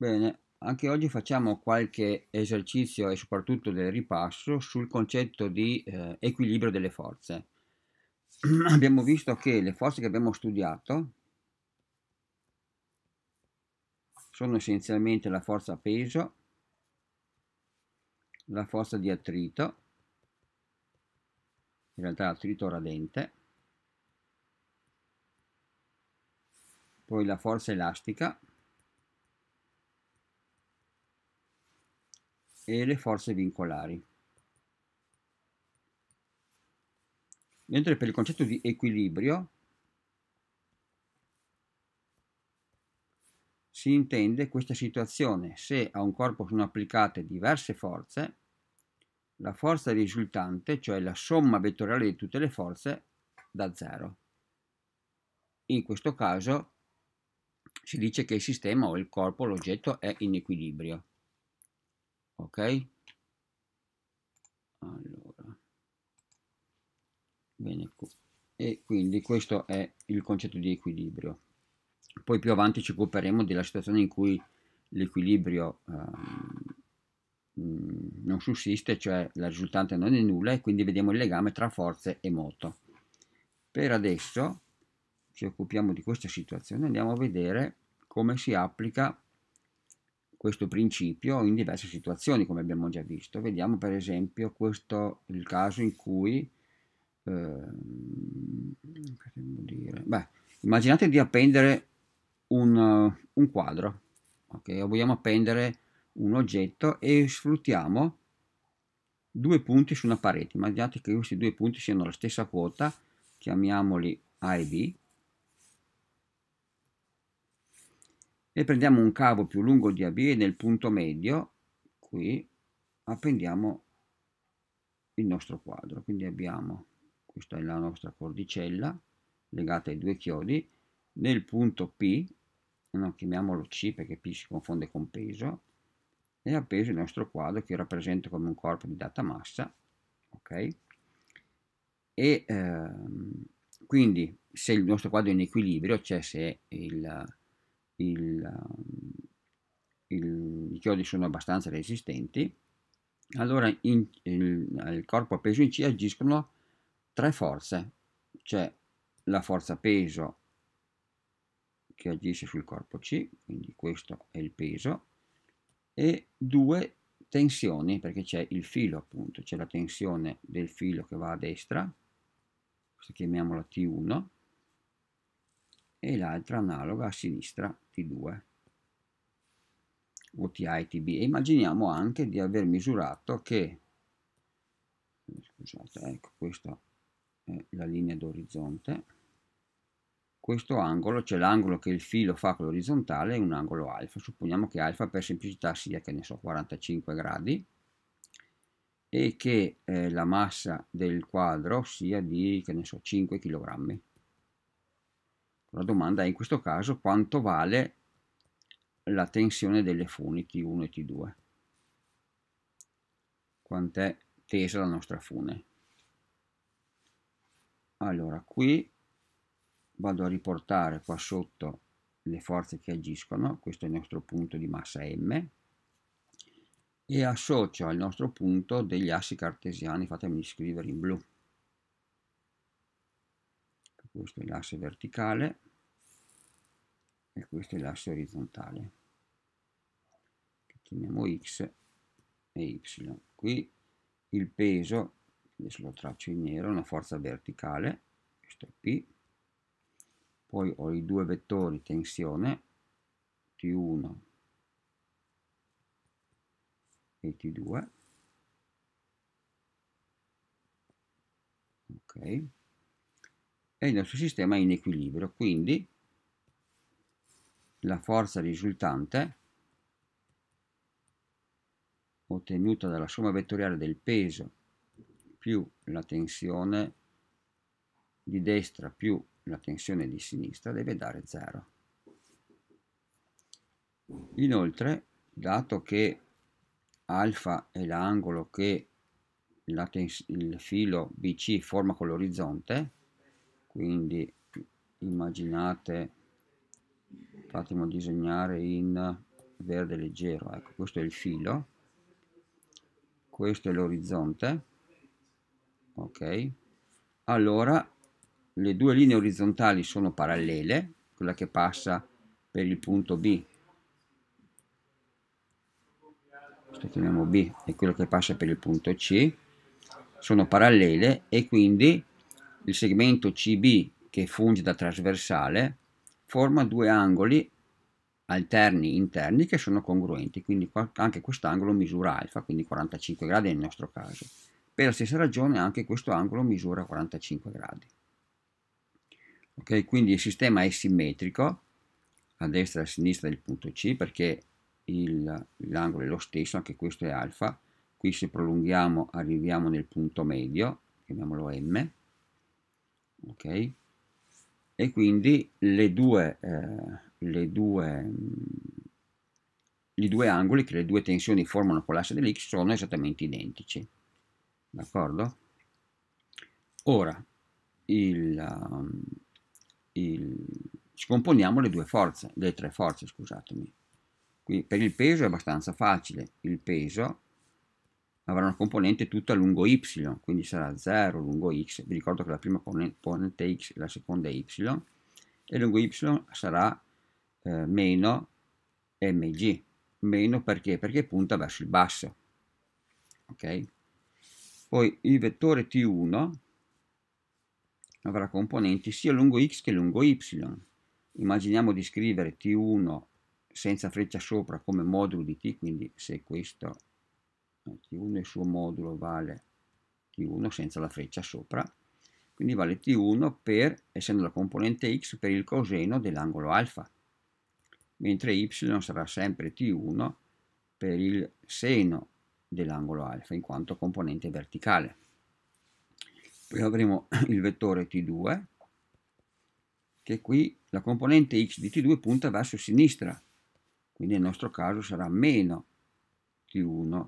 Bene, anche oggi facciamo qualche esercizio e soprattutto del ripasso sul concetto di eh, equilibrio delle forze. abbiamo visto che le forze che abbiamo studiato sono essenzialmente la forza peso, la forza di attrito, in realtà attrito radente, poi la forza elastica, e le forze vincolari. Mentre per il concetto di equilibrio si intende questa situazione se a un corpo sono applicate diverse forze, la forza risultante, cioè la somma vettoriale di tutte le forze, da zero. In questo caso si dice che il sistema o il corpo, l'oggetto, è in equilibrio ok allora bene e quindi questo è il concetto di equilibrio poi più avanti ci occuperemo della situazione in cui l'equilibrio ehm, mm, non sussiste cioè la risultante non è nulla e quindi vediamo il legame tra forze e moto per adesso ci occupiamo di questa situazione andiamo a vedere come si applica questo principio in diverse situazioni, come abbiamo già visto. Vediamo per esempio questo, il caso in cui, eh, Beh, immaginate di appendere un, un quadro, okay? o vogliamo appendere un oggetto e sfruttiamo due punti su una parete. Immaginate che questi due punti siano la stessa quota, chiamiamoli A e B, e prendiamo un cavo più lungo di AB e nel punto medio, qui, appendiamo il nostro quadro. Quindi abbiamo, questa è la nostra cordicella, legata ai due chiodi, nel punto P, non chiamiamolo C perché P si confonde con peso, è appeso il nostro quadro che io rappresento come un corpo di data massa, ok? E ehm, quindi se il nostro quadro è in equilibrio, cioè se il, il, ehm, il, i chiodi sono abbastanza resistenti, allora in, il, il corpo peso in C agiscono tre forze, cioè la forza peso che agisce sul corpo C, quindi questo è il peso, e due tensioni, perché c'è il filo appunto, c'è la tensione del filo che va a destra, questa chiamiamola T1, e l'altra analoga a sinistra T2 UTI TB e immaginiamo anche di aver misurato che scusate ecco questa è la linea d'orizzonte questo angolo cioè l'angolo che il filo fa con l'orizzontale è un angolo alfa supponiamo che alfa per semplicità sia che ne so 45 gradi e che eh, la massa del quadro sia di che ne so 5 kg la domanda è in questo caso quanto vale la tensione delle funi T1 e T2. Quant'è tesa la nostra fune? Allora, qui vado a riportare qua sotto le forze che agiscono, questo è il nostro punto di massa M, e associo al nostro punto degli assi cartesiani, fatemi scrivere in blu questo è l'asse verticale e questo è l'asse orizzontale che chiamiamo x e y qui il peso adesso lo traccio in nero una forza verticale questo è p poi ho i due vettori tensione t1 e t2 ok e il nostro sistema è in equilibrio, quindi la forza risultante ottenuta dalla somma vettoriale del peso più la tensione di destra più la tensione di sinistra deve dare 0. Inoltre, dato che alfa è l'angolo che il filo BC forma con l'orizzonte, quindi immaginate fatemi disegnare in verde leggero ecco questo è il filo questo è l'orizzonte ok allora le due linee orizzontali sono parallele quella che passa per il punto B questo chiamiamo B e quella che passa per il punto C sono parallele e quindi il segmento CB, che funge da trasversale, forma due angoli alterni interni che sono congruenti, quindi anche quest'angolo misura alfa, quindi 45 gradi nel nostro caso. Per la stessa ragione anche questo angolo misura 45 gradi. Ok, quindi il sistema è simmetrico a destra e a sinistra del punto C perché l'angolo è lo stesso, anche questo è alfa. Qui se prolunghiamo arriviamo nel punto medio, chiamiamolo M, ok e quindi le due, eh, le due mm, i due angoli che le due tensioni formano con l'asse dell'X sono esattamente identici. D'accordo? Ora, il, um, il, scomponiamo le due forze, le tre forze, scusatemi. Qui per il peso è abbastanza facile. Il peso avrà una componente tutta lungo y, quindi sarà 0 lungo x, vi ricordo che la prima componente è x e la seconda è y, e lungo y sarà eh, meno mg, meno perché? Perché punta verso il basso, ok? Poi il vettore t1 avrà componenti sia lungo x che lungo y, immaginiamo di scrivere t1 senza freccia sopra come modulo di t, quindi se questo T1 il suo modulo vale T1 senza la freccia sopra, quindi vale T1 per, essendo la componente x, per il coseno dell'angolo alfa, mentre y sarà sempre T1 per il seno dell'angolo alfa, in quanto componente verticale. Poi avremo il vettore T2, che qui la componente x di T2 punta verso sinistra, quindi nel nostro caso sarà meno T1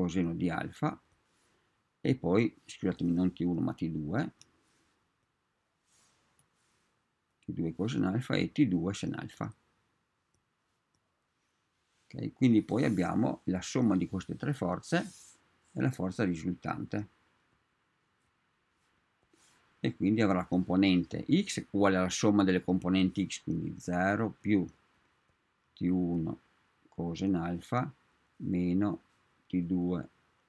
coseno di alfa e poi, scusatemi, non T1 ma T2 T2 coseno alfa e T2 sen alfa okay, quindi poi abbiamo la somma di queste tre forze e la forza risultante e quindi avrà la componente x uguale alla somma delle componenti x quindi 0 più t1 coseno alfa meno t 2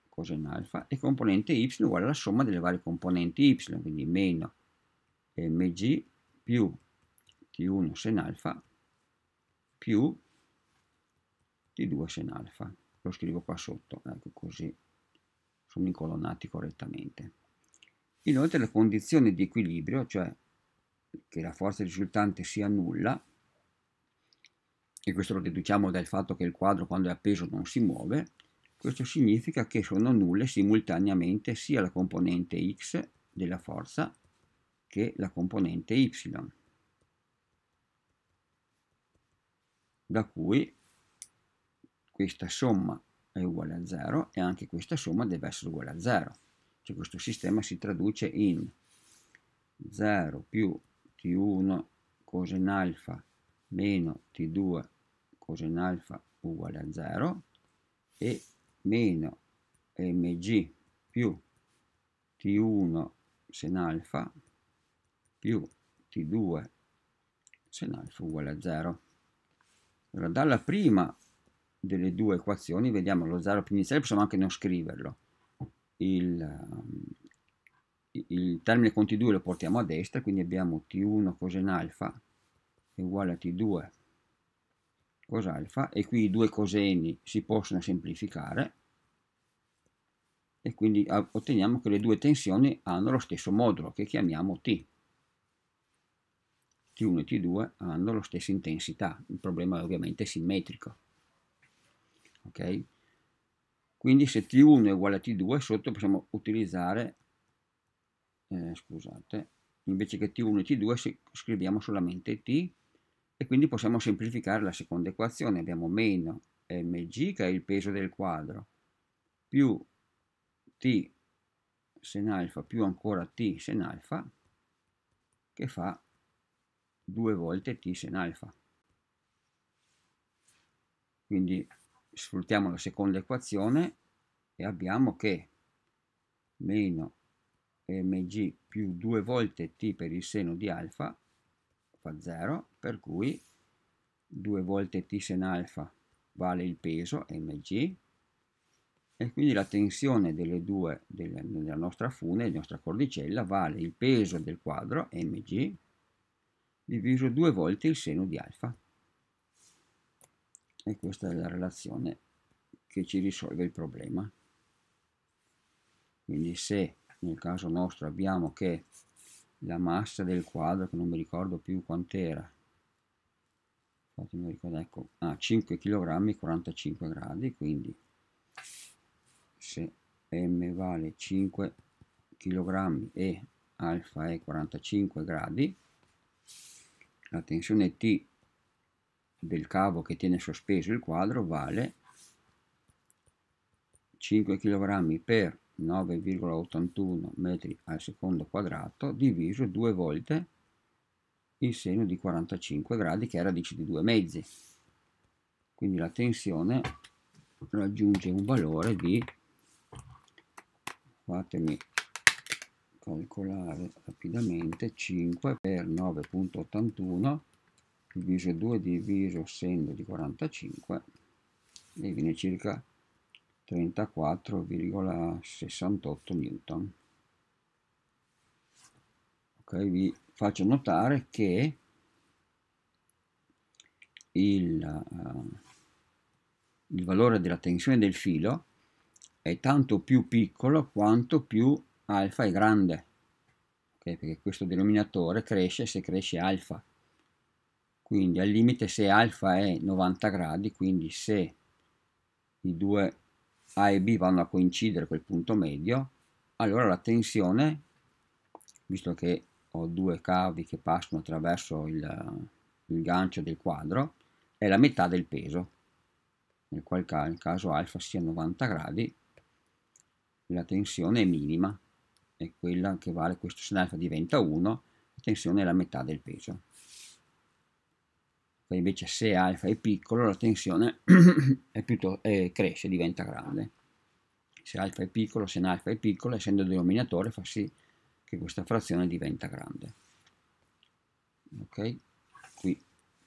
coseno alfa e componente y uguale alla somma delle varie componenti y, quindi meno mg più t1 sen alfa più t2 sen alfa. Lo scrivo qua sotto, ecco così sono incolonnati correttamente. Inoltre la condizione di equilibrio, cioè che la forza risultante sia nulla, e questo lo deduciamo dal fatto che il quadro quando è appeso non si muove, questo significa che sono nulle simultaneamente sia la componente x della forza che la componente y, da cui questa somma è uguale a 0 e anche questa somma deve essere uguale a 0. Cioè questo sistema si traduce in 0 più t1 cosen alfa meno t2 cosen alfa uguale a 0 e meno mg più t1 sen alfa più t2 sen alfa uguale a 0. Allora, dalla prima delle due equazioni vediamo lo 0 più iniziale, possiamo anche non scriverlo. Il, il termine con t2 lo portiamo a destra, quindi abbiamo t1 cosen alfa uguale a t2 cos alfa e qui i due coseni si possono semplificare e quindi ah, otteniamo che le due tensioni hanno lo stesso modulo che chiamiamo T. T1 e T2 hanno la stessa intensità, il problema è ovviamente simmetrico. Okay? Quindi se T1 è uguale a T2 sotto possiamo utilizzare, eh, scusate, invece che T1 e T2 scriviamo solamente T e quindi possiamo semplificare la seconda equazione, abbiamo meno mg che è il peso del quadro più t sen alfa più ancora t sen alfa che fa 2 volte t sen alfa. Quindi sfruttiamo la seconda equazione e abbiamo che meno mg più 2 volte t per il seno di alfa fa 0, per cui 2 volte t sen alfa vale il peso mg e quindi la tensione delle due, delle, della nostra fune, della nostra cordicella, vale il peso del quadro, mg, diviso due volte il seno di alfa. E questa è la relazione che ci risolve il problema. Quindi se nel caso nostro abbiamo che la massa del quadro, che non mi ricordo più quant'era, ecco, ah, 5 kg 45 gradi, quindi se m vale 5 kg e alfa è 45 gradi, la tensione T del cavo che tiene sospeso il quadro vale 5 kg per 9,81 metri al secondo quadrato diviso due volte il seno di 45 gradi che è radice di due mezzi. Quindi la tensione raggiunge un valore di fatemi calcolare rapidamente 5 per 9.81 diviso 2 diviso essendo di 45 e viene circa 34,68 newton ok vi faccio notare che il, uh, il valore della tensione del filo è tanto più piccolo quanto più alfa è grande okay? perché questo denominatore cresce se cresce alfa quindi al limite se alfa è 90 gradi quindi se i due A e B vanno a coincidere quel punto medio allora la tensione visto che ho due cavi che passano attraverso il, il gancio del quadro è la metà del peso nel qual caso alfa sia 90 gradi la tensione è minima è quella che vale questo se sinalfa diventa 1 la tensione è la metà del peso Poi invece se alfa è piccolo la tensione è piuttosto, eh, cresce diventa grande se alfa è piccolo se alfa è piccolo essendo denominatore fa sì che questa frazione diventa grande ok qui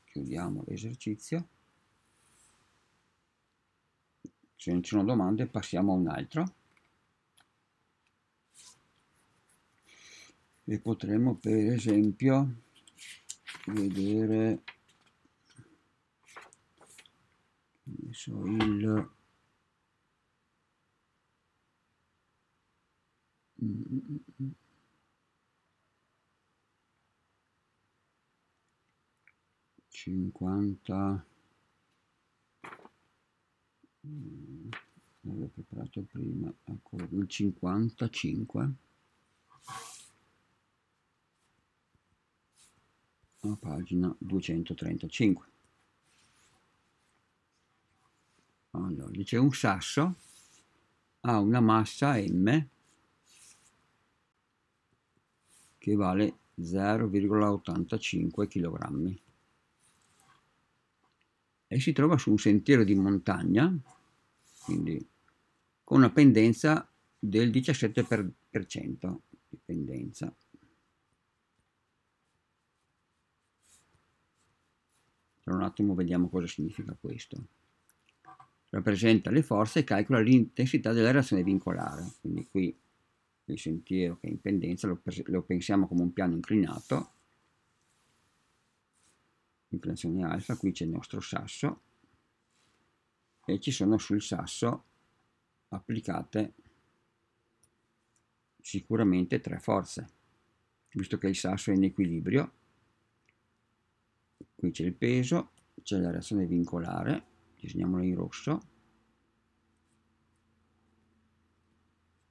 chiudiamo l'esercizio se non ci sono domande passiamo a un altro e potremmo per esempio vedere adesso il cinquanta mm, l'avevo preparato prima eccolo il 55 a pagina 235. Allora, dice un sasso ha una massa m che vale 0,85 kg e si trova su un sentiero di montagna, quindi con una pendenza del 17%, di pendenza, Tra un attimo vediamo cosa significa questo. Rappresenta le forze e calcola l'intensità della reazione vincolare. Quindi qui il sentiero che è in pendenza lo, lo pensiamo come un piano inclinato, inclinazione alfa, qui c'è il nostro sasso e ci sono sul sasso applicate sicuramente tre forze, visto che il sasso è in equilibrio qui c'è il peso, c'è la reazione vincolare, disegniamola in rosso,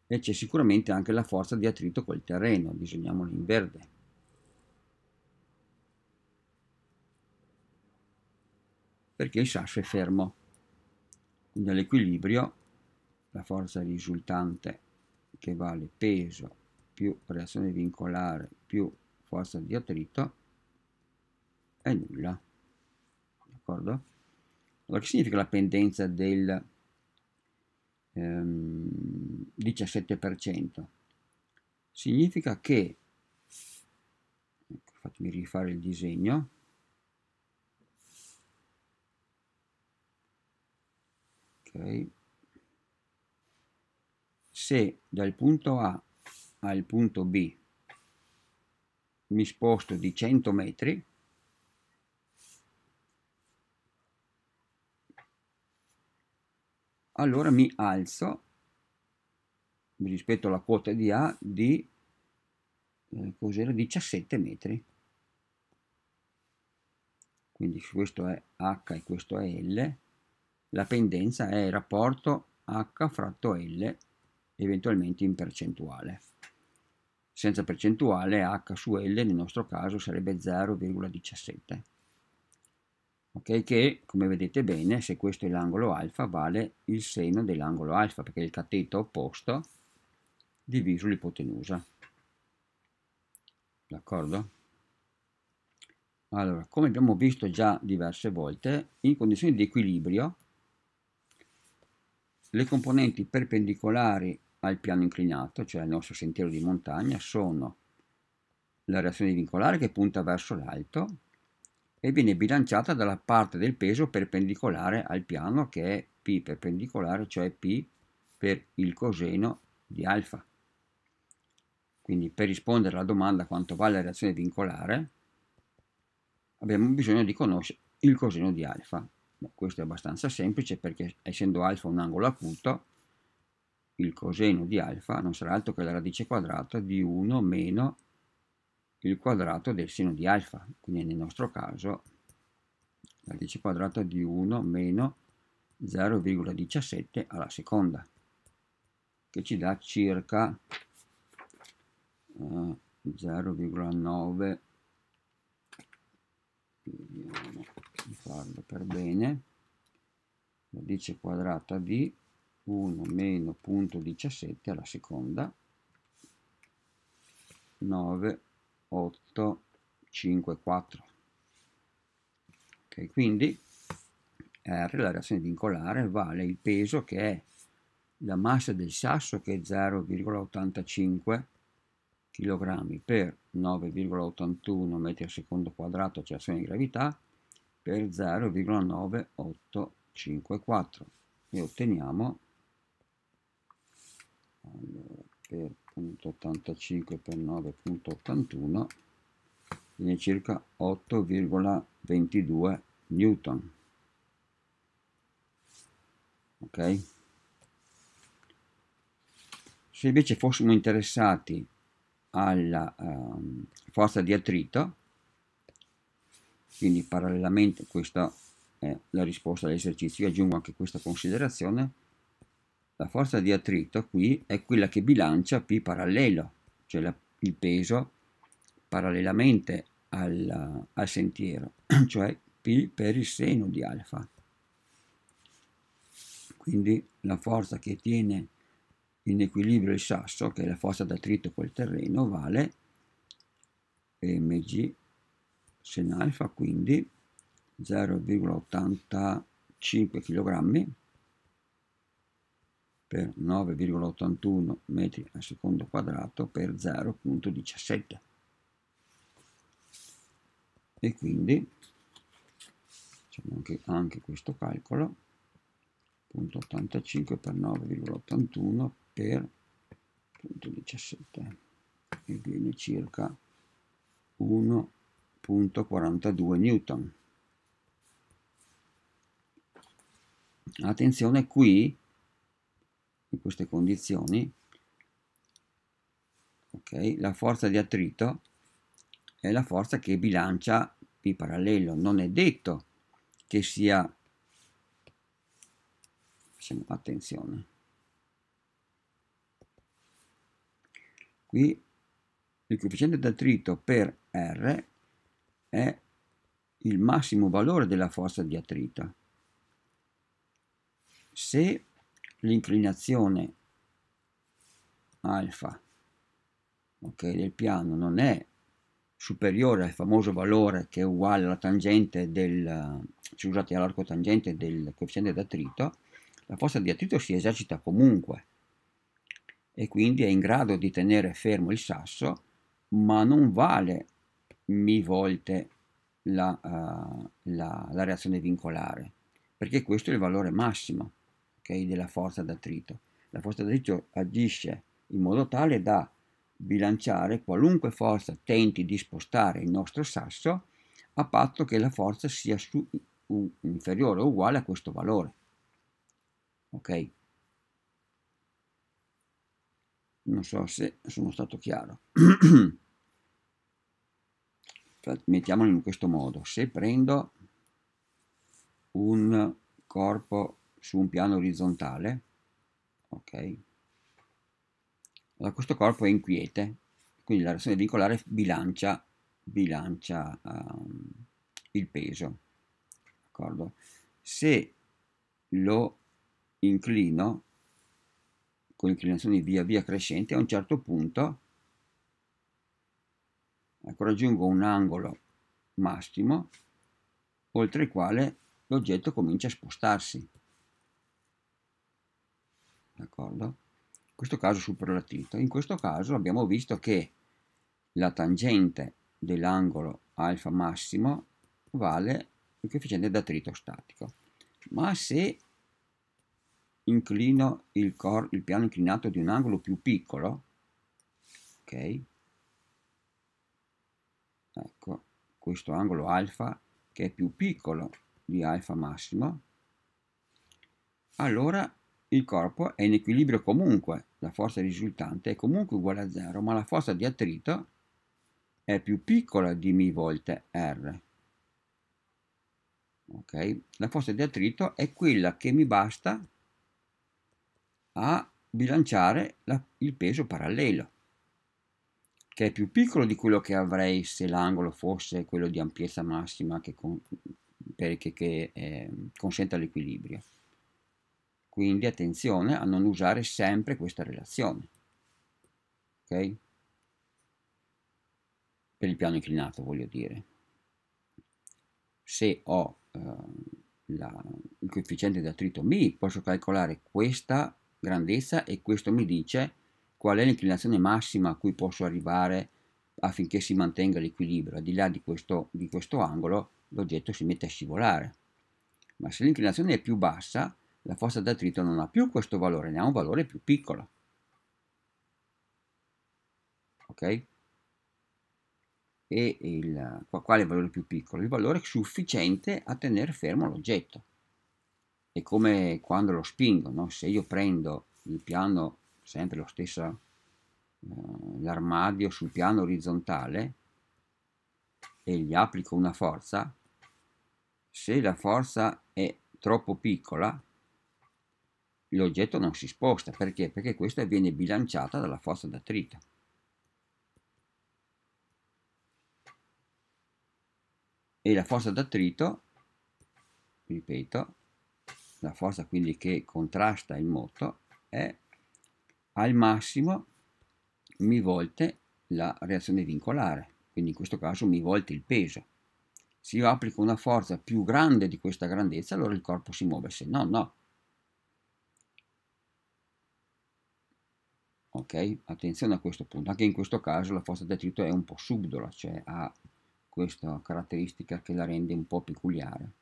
e c'è sicuramente anche la forza di attrito col terreno, disegniamola in verde. Perché il sasso è fermo, quindi all'equilibrio la forza risultante che vale peso più reazione vincolare più forza di attrito è nulla. D'accordo? Allora, che significa la pendenza del ehm, 17%? Significa che, ecco, fatemi rifare il disegno, ok, se dal punto A al punto B mi sposto di 100 metri, allora mi alzo rispetto alla quota di A di eh, cos'era 17 metri quindi questo è H e questo è L la pendenza è il rapporto H fratto L eventualmente in percentuale senza percentuale H su L nel nostro caso sarebbe 0,17 okay? che come vedete bene se questo è l'angolo alfa vale il seno dell'angolo alfa perché è il cateto opposto diviso l'ipotenusa d'accordo? Allora, come abbiamo visto già diverse volte, in condizioni di equilibrio le componenti perpendicolari al piano inclinato, cioè al nostro sentiero di montagna, sono la reazione vincolare che punta verso l'alto, e viene bilanciata dalla parte del peso perpendicolare al piano che è P perpendicolare, cioè P per il coseno di alfa. Quindi per rispondere alla domanda quanto vale la reazione vincolare abbiamo bisogno di conoscere il coseno di alfa. questo è abbastanza semplice perché essendo alfa un angolo acuto il coseno di alfa non sarà altro che la radice quadrata di 1 meno il quadrato del seno di alfa, quindi nel nostro caso radice quadrata di 1 meno 0,17 alla seconda, che ci dà circa eh, 0,9 vediamo di farlo per bene radice quadrata di 1 meno punto 17 alla seconda 9 8 5 4 ok quindi R la reazione vincolare vale il peso che è la massa del sasso che è 0,85 kg per 9,81 m al secondo quadrato accelerazione di gravità per 0,9854 e otteniamo allora, per 9.85 per 9.81 viene circa 8,22 newton ok se invece fossimo interessati alla um, forza di attrito quindi parallelamente questa è la risposta all'esercizio io aggiungo anche questa considerazione la forza di attrito qui è quella che bilancia P parallelo, cioè la, il peso parallelamente al, al sentiero, cioè P per il seno di alfa. Quindi la forza che tiene in equilibrio il sasso, che è la forza d'attrito col terreno, vale mg sen alfa, quindi 0,85 kg per 9,81 metri al secondo quadrato per 0,17 e quindi facciamo anche, anche questo calcolo 0,85 per 9,81 per 0,17 e viene circa 1.42 newton attenzione qui in queste condizioni ok la forza di attrito è la forza che bilancia P parallelo non è detto che sia facciamo attenzione qui il coefficiente d'attrito per R è il massimo valore della forza di attrito se l'inclinazione alfa okay, del piano non è superiore al famoso valore che è uguale alla tangente del scusate all'arco tangente del coefficiente d'attrito la forza di attrito si esercita comunque e quindi è in grado di tenere fermo il sasso ma non vale mi volte la, uh, la, la reazione vincolare perché questo è il valore massimo okay, della forza d'attrito. La forza d'attrito agisce in modo tale da bilanciare qualunque forza tenti di spostare il nostro sasso a patto che la forza sia su, u, inferiore o uguale a questo valore. Ok? Non so se sono stato chiaro. Mettiamolo in questo modo. Se prendo un corpo su un piano orizzontale, ok? Allora, questo corpo è inquiete, quindi la reazione veicolare bilancia, bilancia um, il peso, d'accordo? Se lo inclino con inclinazioni via via crescenti, a un certo punto ecco, raggiungo un angolo massimo oltre il quale l'oggetto comincia a spostarsi d'accordo? In questo caso superlatito. In questo caso abbiamo visto che la tangente dell'angolo alfa massimo vale il coefficiente d'attrito statico. Ma se inclino il, cor, il piano inclinato di un angolo più piccolo, ok? Ecco, questo angolo alfa che è più piccolo di alfa massimo, allora il corpo è in equilibrio comunque, la forza risultante è comunque uguale a zero, ma la forza di attrito è più piccola di mi volte r. Okay? La forza di attrito è quella che mi basta a bilanciare la, il peso parallelo, che è più piccolo di quello che avrei se l'angolo fosse quello di ampiezza massima che, con, che, che eh, consenta l'equilibrio. Quindi attenzione a non usare sempre questa relazione. Ok? Per il piano inclinato, voglio dire. Se ho eh, la, il coefficiente di attrito B, posso calcolare questa grandezza e questo mi dice qual è l'inclinazione massima a cui posso arrivare affinché si mantenga l'equilibrio. Al di là di questo, di questo angolo l'oggetto si mette a scivolare. Ma se l'inclinazione è più bassa, la forza d'attrito non ha più questo valore, ne ha un valore più piccolo. Ok? E il, quale valore più piccolo? Il valore sufficiente a tenere fermo l'oggetto. È come quando lo spingo, no? se io prendo il piano, sempre lo stesso, eh, l'armadio sul piano orizzontale e gli applico una forza, se la forza è troppo piccola, l'oggetto non si sposta, perché? Perché questa viene bilanciata dalla forza d'attrito. E la forza d'attrito, ripeto, la forza quindi che contrasta il moto è al massimo mi volte la reazione vincolare, quindi in questo caso mi volte il peso. Se io applico una forza più grande di questa grandezza, allora il corpo si muove, se no, no, ok? Attenzione a questo punto, anche in questo caso la forza d'attrito è un po' subdola, cioè ha questa caratteristica che la rende un po' peculiare.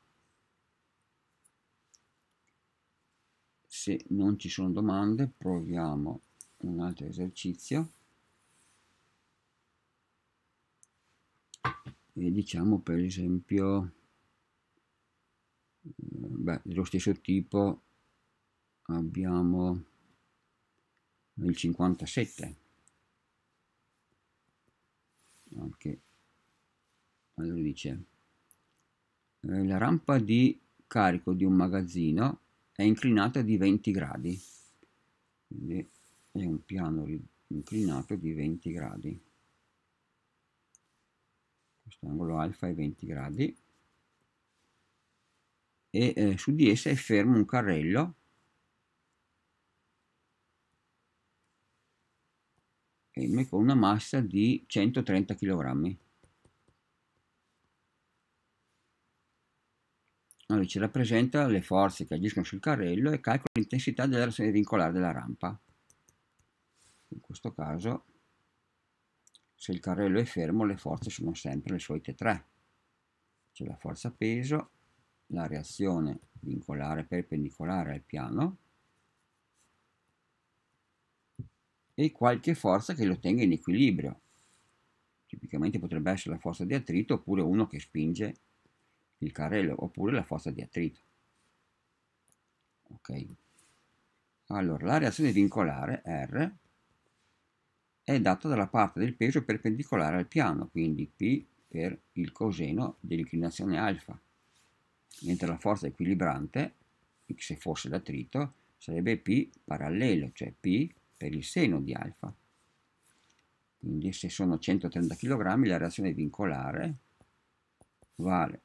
Se non ci sono domande proviamo un altro esercizio e diciamo per esempio beh, dello stesso tipo abbiamo il 57 anche allora dice eh, la rampa di carico di un magazzino è inclinata di 20 gradi quindi è un piano inclinato di 20 gradi questo angolo alfa è 20 gradi e eh, su di essa è fermo un carrello M con una massa di 130 kg. Allora ci rappresenta le forze che agiscono sul carrello e calcola l'intensità della reazione vincolare della rampa. In questo caso, se il carrello è fermo, le forze sono sempre le solite tre. C'è la forza peso, la reazione vincolare perpendicolare al piano e qualche forza che lo tenga in equilibrio. Tipicamente potrebbe essere la forza di attrito oppure uno che spinge il carrello oppure la forza di attrito. Ok. Allora, la reazione vincolare R è data dalla parte del peso perpendicolare al piano, quindi P per il coseno dell'inclinazione alfa, mentre la forza equilibrante, se fosse l'attrito, sarebbe P parallelo, cioè P per il seno di alfa. Quindi se sono 130 kg la reazione vincolare vale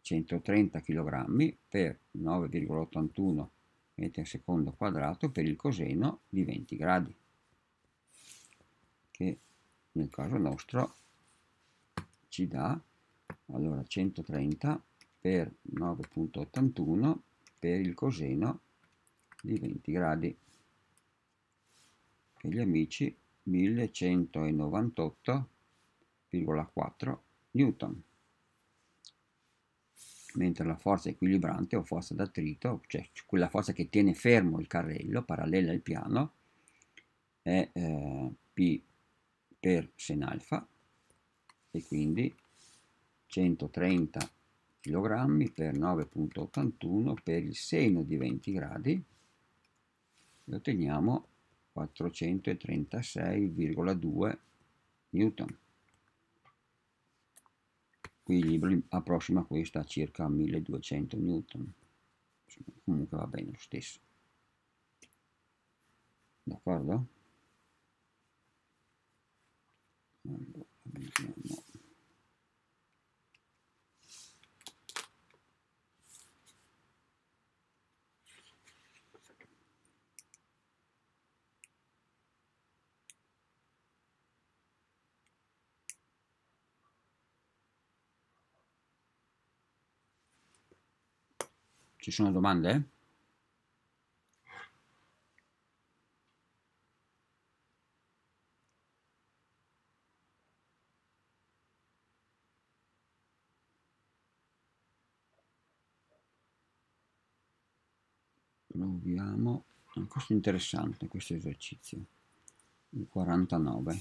130 kg per 9,81 m al secondo quadrato per il coseno di 20 gradi, che nel caso nostro ci dà allora 130 per 9,81 per il coseno di 20 gradi gli amici 1198,4 newton mentre la forza equilibrante o forza d'attrito, cioè quella forza che tiene fermo il carrello parallela al piano, è eh, P per sen alfa e quindi 130 kg per 9.81 per il seno di 20 gradi e otteniamo 436,2 newton qui il libro approssima questa a circa 1200 newton comunque va bene lo stesso d'accordo allora, vediamo Ci sono domande? Proviamo. Questo è interessante questo esercizio. Il 49.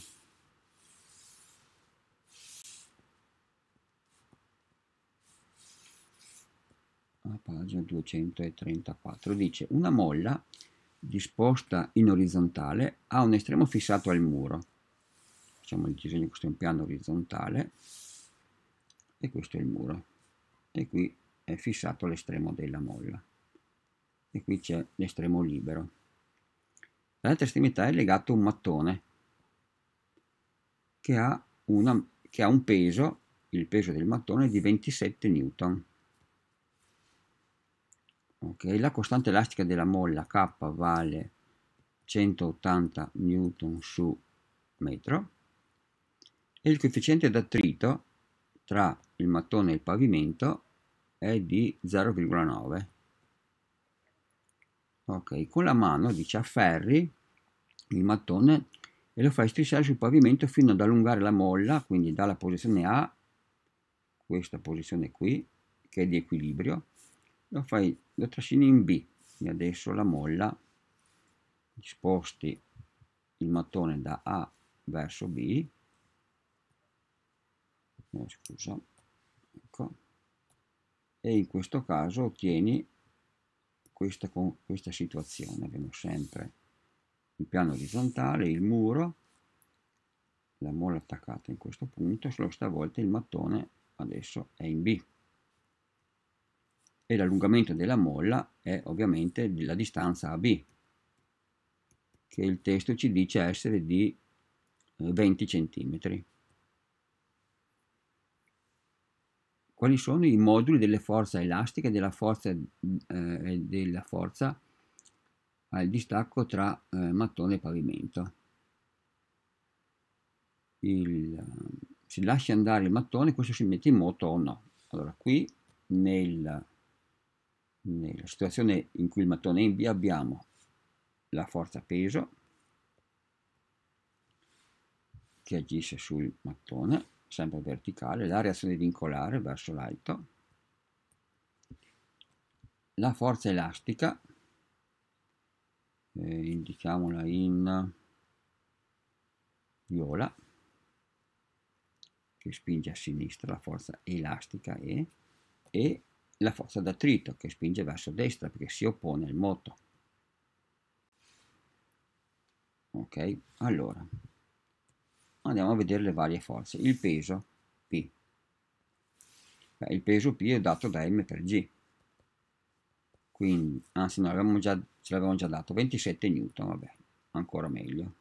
a pagina 234, dice una molla disposta in orizzontale ha un estremo fissato al muro. Facciamo il disegno, questo è un piano orizzontale e questo è il muro. E qui è fissato l'estremo della molla. E qui c'è l'estremo libero. Dall'altra estremità è legato un mattone che ha, una, che ha un peso, il peso del mattone, di 27 newton Okay. La costante elastica della molla K vale 180 N su metro e il coefficiente d'attrito tra il mattone e il pavimento è di 0,9. Ok, con la mano dice afferri il mattone e lo fai strisciare sul pavimento fino ad allungare la molla, quindi dalla posizione A, questa posizione qui, che è di equilibrio, lo fai lo trascini in B e adesso la molla sposti il mattone da A verso B no, eh, scusa ecco e in questo caso ottieni questa, questa situazione abbiamo sempre il piano orizzontale il muro la molla attaccata in questo punto solo stavolta il mattone adesso è in B e l'allungamento della molla è ovviamente la distanza AB, che il testo ci dice essere di 20 eh, cm. Quali sono i moduli delle forze elastiche e della forza, eh, della forza al distacco tra eh, mattone e pavimento? Il, ehm, si lascia andare il mattone, questo si mette in moto o no. Allora qui nel nella situazione in cui il mattone è in B abbiamo la forza peso che agisce sul mattone, sempre verticale, la reazione vincolare verso l'alto, la forza elastica, eh, indichiamola in viola, che spinge a sinistra la forza elastica E, e la forza d'attrito che spinge verso destra perché si oppone al moto. Ok, allora andiamo a vedere le varie forze. Il peso P. Beh, il peso P è dato da M per G. Quindi, anzi no, l'avevamo già, ce l'avevamo già dato, 27 newton, vabbè, ancora meglio.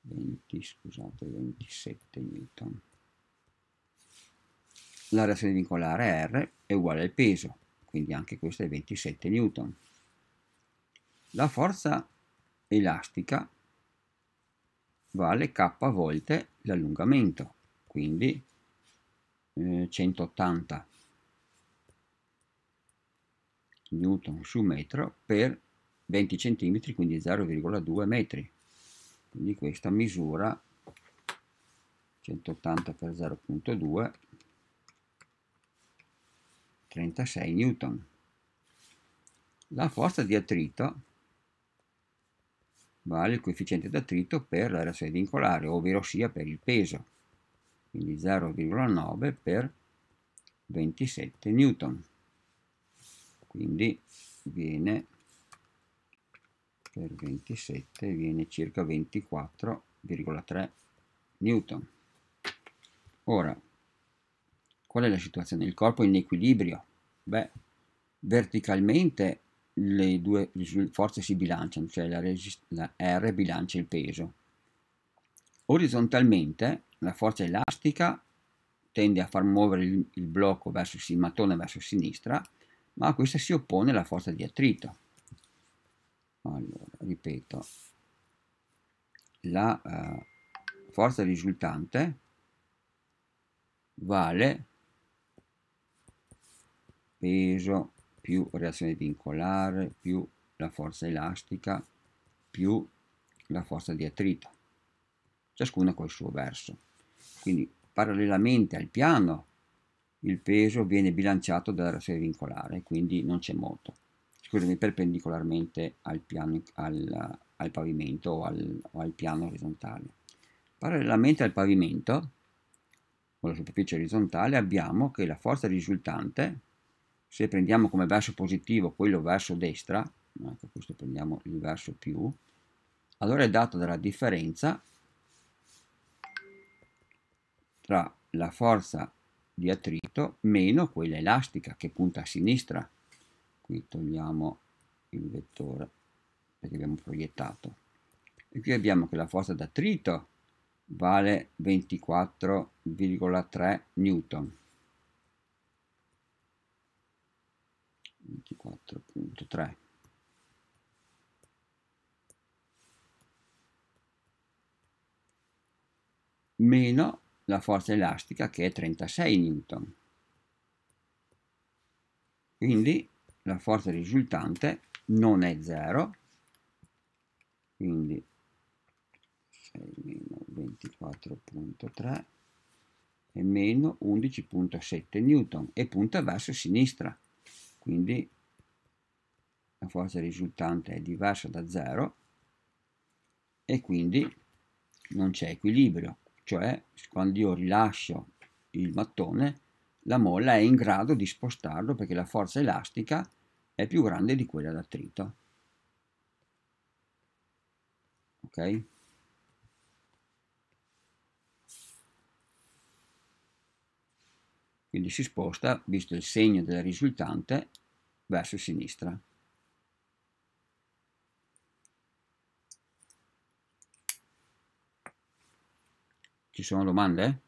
20, scusate, 27 newton la reazione vincolare R è uguale al peso, quindi anche questo è 27 newton. La forza elastica vale k volte l'allungamento, quindi eh, 180 newton su metro per 20 cm, quindi 0,2 metri. Quindi questa misura 180 per 0.2 36 newton. La forza di attrito vale il coefficiente d'attrito per la reazione vincolare, ovvero sia per il peso, quindi 0,9 per 27 newton. Quindi viene per 27 viene circa 24,3 newton. Ora Qual è la situazione? Il corpo è in equilibrio. Beh, verticalmente le due forze si bilanciano, cioè la, la R bilancia il peso. Orizzontalmente la forza elastica tende a far muovere il, il blocco verso il mattone verso sinistra, ma a questa si oppone la forza di attrito. Allora, ripeto, la eh, forza risultante vale peso più reazione vincolare più la forza elastica più la forza di attrito, ciascuna col suo verso. Quindi parallelamente al piano il peso viene bilanciato dalla reazione vincolare, quindi non c'è moto. Scusami, perpendicolarmente al, piano, al, al pavimento o al, o al piano orizzontale. Parallelamente al pavimento, o la superficie orizzontale, abbiamo che la forza risultante se prendiamo come verso positivo quello verso destra, ecco questo prendiamo il verso più, allora è data dalla differenza tra la forza di attrito meno quella elastica che punta a sinistra. Qui togliamo il vettore perché abbiamo proiettato. E qui abbiamo che la forza d'attrito vale 24,3 newton 24.3 meno la forza elastica che è 36 N. quindi la forza risultante non è 0 quindi 6 meno 24.3 e meno 11.7 N e punta verso sinistra quindi la forza risultante è diversa da 0 e quindi non c'è equilibrio, cioè quando io rilascio il mattone la molla è in grado di spostarlo perché la forza elastica è più grande di quella d'attrito. Ok? quindi si sposta, visto il segno della risultante, verso sinistra. Ci sono domande?